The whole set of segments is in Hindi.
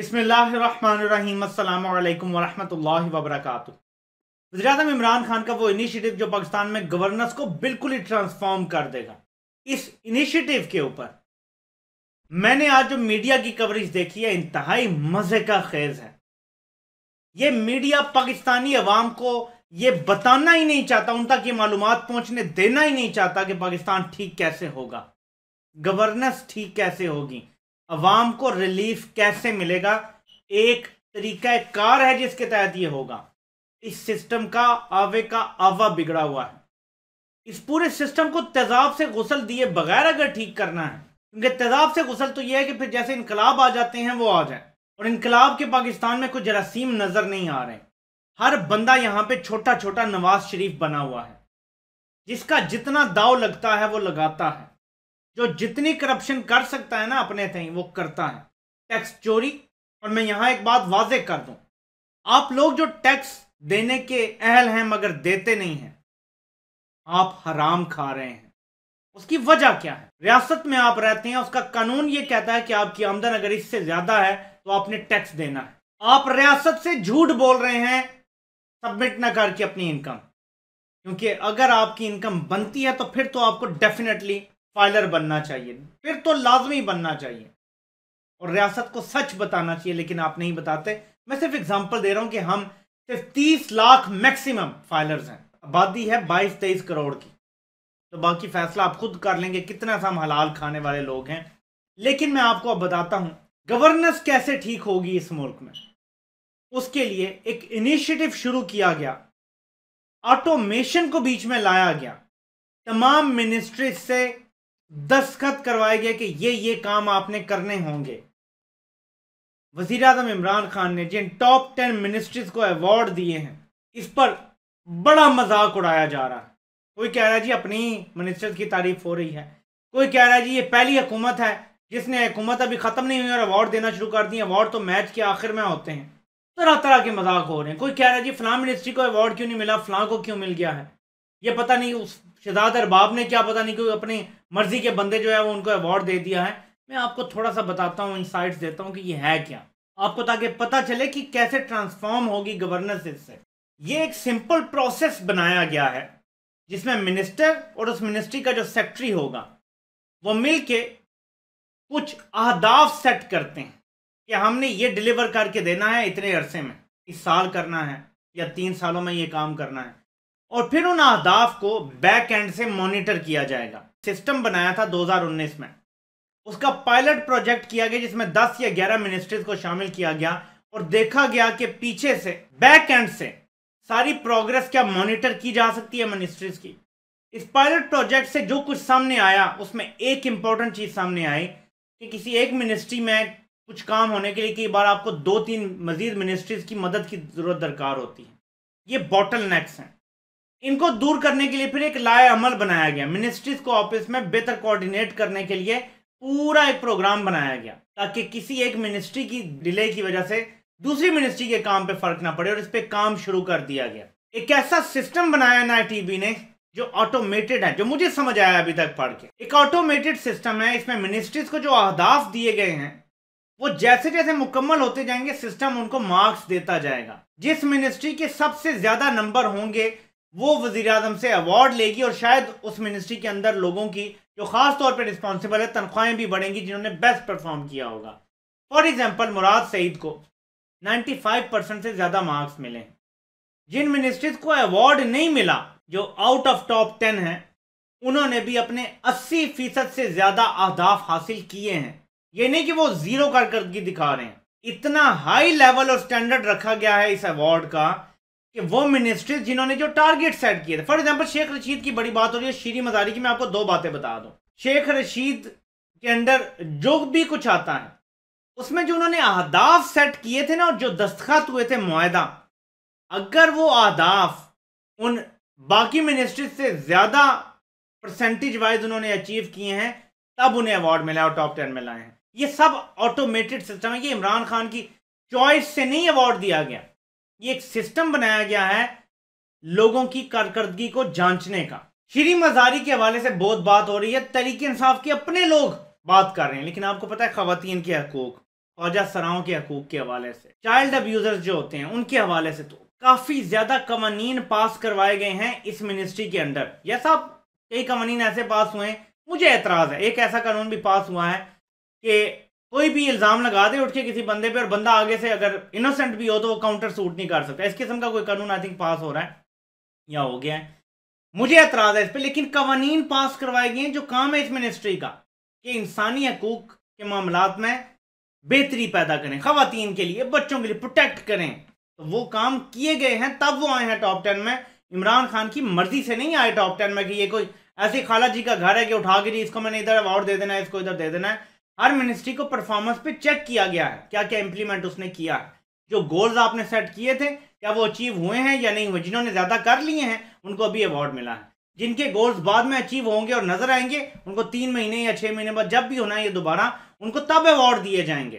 बिसमीम अल्लाम वरहमल वबरक वजरातम इमरान खान का वो इनिशिएटिव जो पाकिस्तान में गवर्नेंस को बिल्कुल ही ट्रांसफॉर्म कर देगा इस इनिशिएटिव के ऊपर मैंने आज जो मीडिया की कवरेज देखी है इंतहाई मज़े का खेज है ये मीडिया पाकिस्तानी अवाम को ये बताना ही नहीं चाहता उन तक ये मालूम पहुंचने देना ही नहीं चाहता कि पाकिस्तान ठीक कैसे होगा गवर्नेंस ठीक कैसे होगी अवाम को रिलीफ कैसे मिलेगा एक तरीका कार है जिसके तहत ये होगा इस सिस्टम का आवे का आवा बिगड़ा हुआ है इस पूरे सिस्टम को तेजाब से गुसल दिए बगैर अगर ठीक करना है क्योंकि तेजाब से गुसल तो यह है कि फिर जैसे इनकलाब आ जाते हैं वो आ जाए और इनकलाब के पाकिस्तान में कोई जरासीम नज़र नहीं आ रहे हर बंदा यहाँ पे छोटा छोटा नवाज शरीफ बना हुआ है जिसका जितना दाव लगता है वो लगाता है जो जितनी करप्शन कर सकता है ना अपने थे वो करता है टैक्स चोरी और मैं यहां एक बात वाजे कर दू आप लोग जो टैक्स देने के अहल हैं मगर देते नहीं हैं आप हराम खा रहे हैं उसकी वजह क्या है रियासत में आप रहते हैं उसका कानून ये कहता है कि आपकी आमदन अगर इससे ज्यादा है तो आपने टैक्स देना है आप रियासत से झूठ बोल रहे हैं सबमिट ना करके अपनी इनकम क्योंकि अगर आपकी इनकम बनती है तो फिर तो आपको डेफिनेटली फाइलर बनना चाहिए फिर तो लाजमी बनना चाहिए और रियासत को सच बताना चाहिए लेकिन आप नहीं बताते मैं सिर्फ एग्जाम्पल दे रहा हूं कि हम सिर्फ तीस लाख मैक्सिमम फाइलर्स हैं आबादी है बाईस तेईस करोड़ की तो बाकी फैसला आप खुद कर लेंगे कितना सा हम हलाल खाने वाले लोग हैं लेकिन मैं आपको अब बताता हूं गवर्नेंस कैसे ठीक होगी इस मुल्क में उसके लिए एक इनिशिएटिव शुरू किया गया ऑटोमेशन को बीच में लाया गया तमाम मिनिस्ट्री से दस्खत करवाए गए कि ये ये काम आपने करने होंगे वजी अजम इमरान खान ने जिन टॉप टेन मिनिस्ट्रीज को अवार्ड दिए हैं इस पर बड़ा मजाक उड़ाया जा रहा है कोई कह रहा है जी अपनी मिनिस्टर्स की तारीफ हो रही है कोई कह रहा है जी ये पहली हुकूमत है जिसने हुकूमत अभी ख़त्म नहीं हुई और अवार्ड देना शुरू कर दी अवार्ड तो मैच के आखिर में होते हैं तरह तरह के मजाक हो रहे हैं कोई कह रहा है जी फलां मिनिस्ट्री को अवार्ड क्यों नहीं मिला फलां को क्यों मिल गया है ये पता नहीं उस शिजाद अरबाब ने क्या पता नहीं कोई अपने मर्जी के बंदे जो है वो उनको अवार्ड दे दिया है मैं आपको थोड़ा सा बताता हूँ इंसाइट देता हूँ कि ये है क्या आपको ताकि पता चले कि कैसे ट्रांसफॉर्म होगी गवर्नेंस इससे ये एक सिंपल प्रोसेस बनाया गया है जिसमें मिनिस्टर और उस मिनिस्ट्री का जो सेक्रेटरी होगा वो मिल के कुछ अहदाफ सेट करते हैं कि हमने ये डिलीवर करके देना है इतने अरसे में इस साल करना है या तीन सालों में ये काम करना है और फिर उन अहदाफ को बैक एंड से मॉनिटर किया जाएगा सिस्टम बनाया था 2019 में उसका पायलट प्रोजेक्ट किया गया जिसमें 10 या 11 मिनिस्ट्रीज को शामिल किया गया और देखा गया कि पीछे से बैक एंड से सारी प्रोग्रेस क्या मॉनिटर की जा सकती है मिनिस्ट्रीज की इस पायलट प्रोजेक्ट से जो कुछ सामने आया उसमें एक इंपॉर्टेंट चीज सामने आई कि किसी एक मिनिस्ट्री में कुछ काम होने के लिए कई बार आपको दो तीन मजीद मिनिस्ट्रीज की मदद की जरूरत दरकार होती है ये बॉटल नेक्स हैं इनको दूर करने के लिए फिर एक लाए अमल बनाया गया मिनिस्ट्रीज को ऑफिस में बेहतर कोऑर्डिनेट करने के लिए पूरा एक प्रोग्राम बनाया गया ताकि किसी एक मिनिस्ट्री की डिले की वजह से दूसरी मिनिस्ट्री के काम पे फर्क ना पड़े और इस पर काम शुरू कर दिया गया एक ऐसा सिस्टम बनाया ना टीवी ने जो ऑटोमेटेड है जो मुझे समझ आया अभी तक पढ़ के एक ऑटोमेटेड सिस्टम है इसमें मिनिस्ट्रीज को जो अहदाफ दिए गए हैं वो जैसे जैसे मुकम्मल होते जाएंगे सिस्टम उनको मार्क्स देता जाएगा जिस मिनिस्ट्री के सबसे ज्यादा नंबर होंगे वो वजीर अजम से अवार्ड लेगी और शायद उस मिनिस्ट्री के अंदर लोगों की जो खास तौर पर रिस्पॉन्सिबल है तनख्वाहें भी बढ़ेंगी जिन्होंने बेस्ट परफॉर्म किया होगा फॉर एग्जाम्पल मुराद सईद को 95 परसेंट से ज़्यादा मार्क्स मिले जिन मिनिस्ट्रीज को अवार्ड नहीं मिला जो आउट ऑफ टॉप टेन है उन्होंने भी अपने 80 फीसद से ज़्यादा अहदाफ हासिल किए हैं ये नहीं कि वो ज़ीरो कारकर्दगी दिखा रहे हैं इतना हाई लेवल और स्टैंडर्ड रखा गया है इस अवार्ड का कि वो मिनिस्ट्रीज जिन्होंने जो टारगेट सेट किए थे फॉर एग्जाम्पल शेख रशीद की बड़ी बात हो रही है शीरी मजारी की मैं आपको दो बातें बता दूं शेख रशीद के अंडर जो भी कुछ आता है उसमें जो उन्होंने अहदाफ सेट किए थे ना और जो दस्तखत हुए थे माहा अगर वो अहदाफ उन बाकी मिनिस्ट्रीज से ज़्यादा परसेंटेज वाइज उन्होंने अचीव किए हैं तब उन्हें अवार्ड मिला और टॉप टेन में लाए हैं ये सब ऑटोमेटेड सिस्टम है ये इमरान खान की चॉइस से नहीं अवार्ड दिया गया ये एक सिस्टम बनाया गया है लोगों की कारकर्दगी को जांचने का श्री मजारी के हवाले से बहुत बात हो रही है तरीके इंसाफ के अपने लोग बात कर रहे हैं लेकिन आपको पता है खातन के हकूक फौजा सराओं के हकूक के हवाले से चाइल्ड अब्यूजर्स जो होते हैं उनके हवाले से तो काफी ज्यादा कवानीन पास करवाए गए हैं इस मिनिस्ट्री के अंडर यह सब कई कवानीन ऐसे पास हुए हैं मुझे एतराज है एक ऐसा कानून भी पास हुआ है कि कोई भी इल्ज़ाम लगा दे उठ के किसी बंदे पे और बंदा आगे से अगर इनोसेंट भी हो तो वो काउंटर सूट नहीं कर सकता इस किस्म का कोई कानून आई थिंक पास हो रहा है या हो गया है मुझे एतराज़ है इस पर लेकिन कवानीन पास करवाए गए जो काम है इस मिनिस्ट्री का कि इंसानी हकूक के मामला में बेहतरी पैदा करें खातन के लिए बच्चों के लिए प्रोटेक्ट करें तो वो काम किए गए हैं तब वो आए हैं टॉप टेन में इमरान खान की मर्जी से नहीं आए टॉप टेन में कि ये कोई ऐसे खाला जी का घर है कि उठा के जी इसको मैंने इधर अवार्ड दे देना है इसको इधर दे देना है हर मिनिस्ट्री को परफॉर्मेंस पे चेक किया गया है क्या क्या इंप्लीमेंट उसने किया है जो गोल्स आपने सेट किए थे क्या वो अचीव हुए हैं या नहीं हुए जिन्होंने ज़्यादा कर लिए हैं उनको अभी अवार्ड मिला है जिनके गोल्स बाद में अचीव होंगे और नजर आएंगे उनको तीन महीने या छह महीने बाद जब भी होना है ये दोबारा उनको तब अवार्ड दिए जाएंगे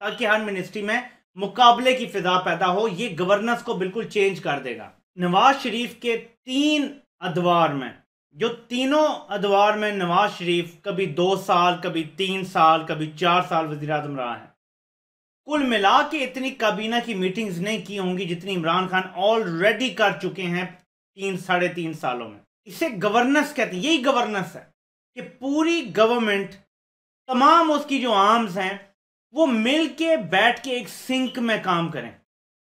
ताकि हर मिनिस्ट्री में मुकाबले की फिजा पैदा हो ये गवर्नेंस को बिल्कुल चेंज कर देगा नवाज शरीफ के तीन अदवार में जो तीनों अदवार में नवाज शरीफ कभी दो साल कभी तीन साल कभी चार साल वजी अजम रहा है कुल मिला के इतनी काबीना की मीटिंग्स नहीं की होंगी जितनी इमरान खान ऑलरेडी कर चुके हैं तीन साढ़े तीन सालों में इसे गवर्नेंस कहते हैं यही गवर्नेंस है कि पूरी गवर्नमेंट तमाम उसकी जो आर्म्स हैं वो मिल के बैठ के एक सिंक में काम करें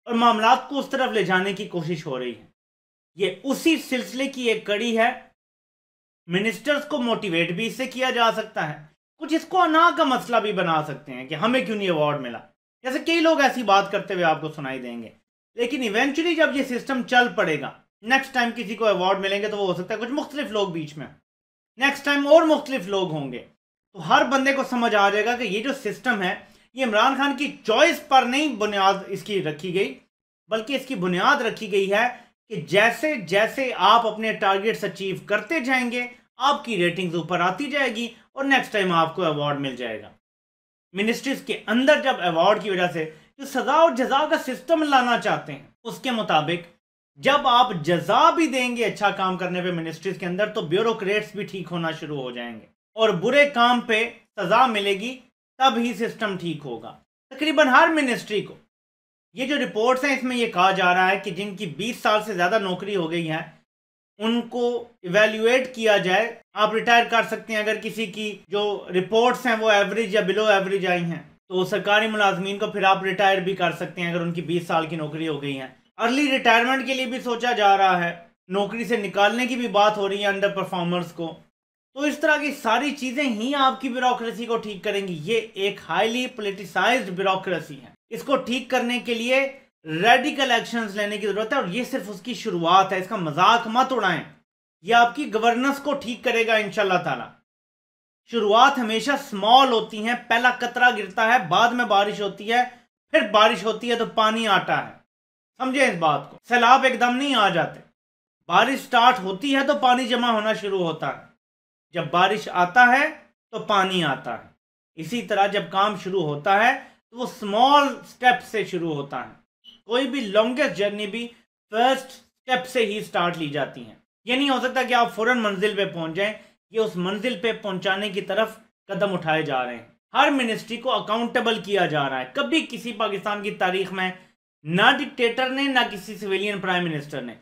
और मामला को उस तरफ ले जाने की कोशिश हो रही है ये उसी सिलसिले की एक कड़ी है मिनिस्टर्स को मोटिवेट भी इससे किया जा सकता है कुछ इसको अना का मसला भी बना सकते हैं कि हमें क्यों नहीं अवार्ड मिला जैसे कई लोग ऐसी बात करते हुए आपको सुनाई देंगे लेकिन इवेंचुअली जब ये सिस्टम चल पड़ेगा नेक्स्ट टाइम किसी को अवार्ड मिलेंगे तो वो हो सकता है कुछ मुख्तलिफ लोग बीच में नेक्स्ट टाइम और मुख्तलिफ लोग होंगे तो हर बंदे को समझ आ जाएगा कि ये जो सिस्टम है ये इमरान खान की चॉइस पर नहीं बुनियाद इसकी रखी गई बल्कि इसकी बुनियाद रखी गई है कि जैसे जैसे आप अपने टारगेट्स अचीव करते जाएंगे आपकी रेटिंग्स ऊपर आती जाएगी और नेक्स्ट टाइम आपको अवार्ड मिल जाएगा मिनिस्ट्रीज के अंदर जब अवार्ड की वजह से जो सजा और जजा का सिस्टम लाना चाहते हैं उसके मुताबिक जब आप जजा भी देंगे अच्छा काम करने पे मिनिस्ट्रीज के अंदर तो ब्यूरोक्रेट्स भी ठीक होना शुरू हो जाएंगे और बुरे काम पे सजा मिलेगी तब ही सिस्टम ठीक होगा तकरीबन हर मिनिस्ट्री को ये जो रिपोर्ट्स हैं इसमें ये कहा जा रहा है कि जिनकी 20 साल से ज़्यादा नौकरी हो गई है उनको इवेल्यूएट किया जाए आप रिटायर कर सकते हैं अगर किसी की जो रिपोर्ट्स हैं वो एवरेज या बिलो एवरेज आई हैं तो सरकारी मुलाजमीन को फिर आप रिटायर भी कर सकते हैं अगर उनकी बीस साल की नौकरी हो गई है अर्ली रिटायरमेंट के लिए भी सोचा जा रहा है नौकरी से निकालने की भी बात हो रही है अंडर परफॉर्मर्स को तो इस तरह की सारी चीज़ें ही आपकी ब्यूरोक्रेसी को ठीक करेंगी ये एक हाईली पोलिटिसाइज ब्यूरोक्रेसी है इसको ठीक करने के लिए रेडिकल एक्शन लेने की जरूरत है और ये सिर्फ उसकी शुरुआत है इसका मजाक मत उड़ाएं यह आपकी गवर्नेंस को ठीक करेगा इनशाला ताला शुरुआत हमेशा स्मॉल होती है पहला कतरा गिरता है बाद में बारिश होती है फिर बारिश होती है तो पानी आटा है समझे इस बात को सैलाब एकदम नहीं आ जाते बारिश स्टार्ट होती है तो पानी जमा होना शुरू होता है जब बारिश आता है तो पानी आता है इसी तरह जब काम शुरू होता है तो वो स्मॉल स्टेप से शुरू होता है कोई भी लॉन्गेस्ट जर्नी भी फर्स्ट स्टेप से ही स्टार्ट ली जाती है ये नहीं हो सकता कि आप फौरन मंजिल पे पहुंच जाएं ये उस मंजिल पे पहुंचाने की तरफ कदम उठाए जा रहे हैं हर मिनिस्ट्री को अकाउंटेबल किया जा रहा है कभी किसी पाकिस्तान की तारीख में ना डिक्टेटर ने ना किसी सिविलियन प्राइम मिनिस्टर ने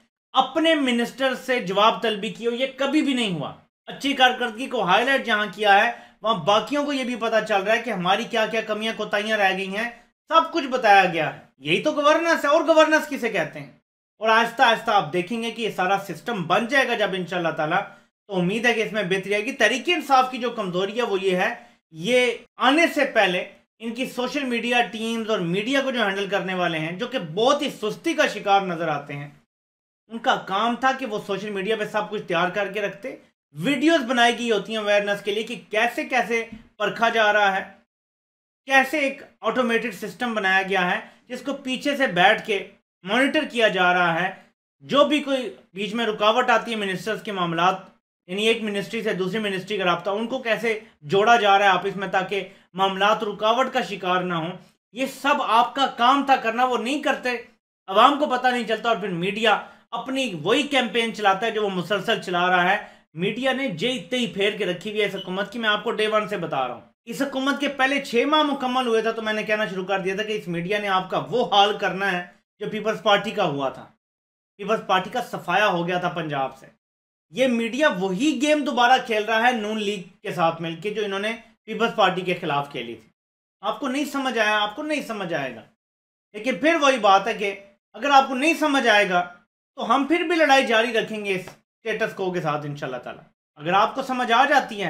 अपने मिनिस्टर से जवाब तलबी की हो यह कभी भी नहीं हुआ अच्छी कारकर्दगी को हाईलाइट जहां किया है वहां बाकियों को यह भी पता चल रहा है कि हमारी क्या क्या कमियां कोताहियां रह गई हैं सब कुछ बताया गया है यही तो गवर्नेंस है और गवर्नेंस किसे कहते हैं और आहिस्ता आहिस्ता आप देखेंगे कि ये सारा सिस्टम बन जाएगा जब इंशाल्लाह ताला तो उम्मीद है कि इसमें बेहतरी आएगी तरीके इंसाफ की जो कमजोरी है वो ये है ये आने से पहले इनकी सोशल मीडिया टीम्स और मीडिया को जो हैंडल करने वाले हैं जो कि बहुत ही सुस्ती का शिकार नजर आते हैं उनका काम था कि वो सोशल मीडिया पे सब कुछ तैयार करके रखते वीडियोस बनाई गई होती हैं अवेयरनेस के लिए कि कैसे कैसे परखा जा रहा है कैसे एक ऑटोमेटेड सिस्टम बनाया गया है जिसको पीछे से बैठ के मॉनिटर किया जा रहा है जो भी कोई बीच में रुकावट आती है मिनिस्टर्स के मामला यानी एक मिनिस्ट्री से दूसरी मिनिस्ट्री का रबता उनको कैसे जोड़ा जा रहा है आपस में ताकि मामला रुकावट का शिकार ना हो ये सब आपका काम था करना वो नहीं करते आवाम को पता नहीं चलता और फिर मीडिया अपनी वही कैंपेन चलाता है जो वो मुसलसल चला रहा है मीडिया ने जे इतने ही फेर के रखी हुई है इस हुकूमत की मैं आपको डे वन से बता रहा हूँ इस हुकूमत के पहले छह माह मुकम्मल हुए था तो मैंने कहना शुरू कर दिया था कि इस मीडिया ने आपका वो हाल करना है जो पीपल्स पार्टी का हुआ था पीपल्स पार्टी का सफाया हो गया था पंजाब से ये मीडिया वही गेम दोबारा खेल रहा है नून लीग के साथ मिलकर जो इन्होंने पीपल्स पार्टी के खिलाफ खेली थी आपको नहीं समझ आया आपको नहीं समझ आएगा लेकिन फिर वही बात है कि अगर आपको नहीं समझ आएगा तो हम फिर भी लड़ाई जारी रखेंगे इस स्टेटस को के साथ इंशाल्लाह ताला अगर आपको समझ आ जाती है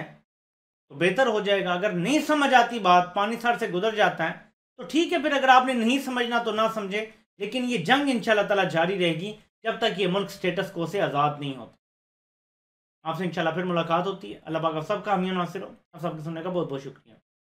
तो बेहतर हो जाएगा अगर नहीं समझ आती बात पानी सर से गुजर जाता है तो ठीक है फिर अगर आपने नहीं समझना तो ना समझे लेकिन ये जंग इंशाल्लाह ताला जारी रहेगी जब तक ये मुल्क स्टेटस को से आज़ाद नहीं होता आपसे इंशाल्लाह फिर मुलाकात होती है अल्लाह पाक सब का नासिर हो आप सबके सुनने का बहुत बहुत शुक्रिया